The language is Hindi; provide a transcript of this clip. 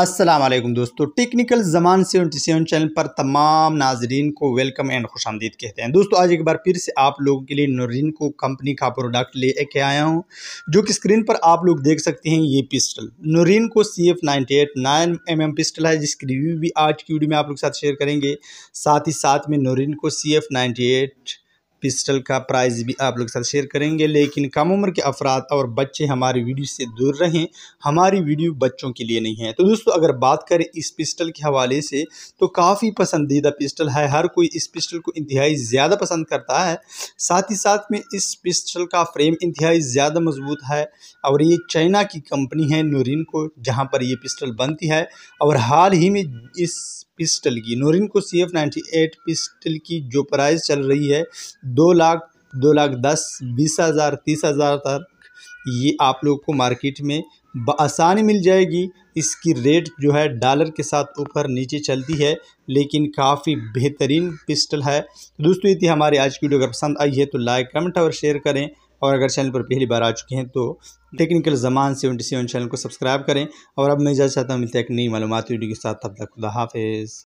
असलम दोस्तों technical Zaman seventy seven channel पर तमाम नाजरीन को वेलकम एंड खुश आमदीद कहते हैं दोस्तों आज एक बार फिर से आप लोगों के लिए नोरिन को कंपनी का प्रोडक्ट ले के आया हूं जो कि स्क्रीन पर आप लोग देख सकते हैं ये pistol Norinco C F ninety eight nine M M pistol है जिसकी रिव्यू भी आज की वीडियो में आप लोग साथ शेयर करेंगे साथ ही साथ में Norinco C F ninety eight pistol का प्राइस भी आप लोग के साथ शेयर करेंगे लेकिन कम उम्र के अफराद और बच्चे हमारी वीडियो से दूर रहें हमारी वीडियो बच्चों के लिए नहीं है तो दोस्तों अगर बात करें इस पिस्टल के हवाले से तो काफ़ी पसंदीदा पिस्टल है हर कोई इस पिस्टल को इंतहाई ज़्यादा पसंद करता है साथ ही साथ में इस पिस्टल का फ्रेम इंतहाई ज़्यादा मजबूत है और ये चाइना की कंपनी है नूरिन को जहाँ पर यह पिस्टल बनती है और हाल ही में इस पिस्टल की Norinco C F ninety eight pistol की जो प्राइस चल रही है दो लाख दो लाख दस बीस हज़ार तीस हज़ार तक ये आप लोग को मार्केट में आसानी मिल जाएगी इसकी रेट जो है डॉलर के साथ ऊपर नीचे चलती है लेकिन काफ़ी बेहतरीन पिस्टल है दोस्तों ये थी हमारी आज की वीडियो अगर पसंद आई है तो लाइक कमेंट और शेयर करें और अगर चैनल पर पहली बार आ चुके हैं तो technical Zaman seventy seven channel को सब्सक्राइब करें और अब मैं इजाज़त चाहता हूँ मिलता है एक नई मालूमती वीडियो के साथ तब तक खुदा हाफिज़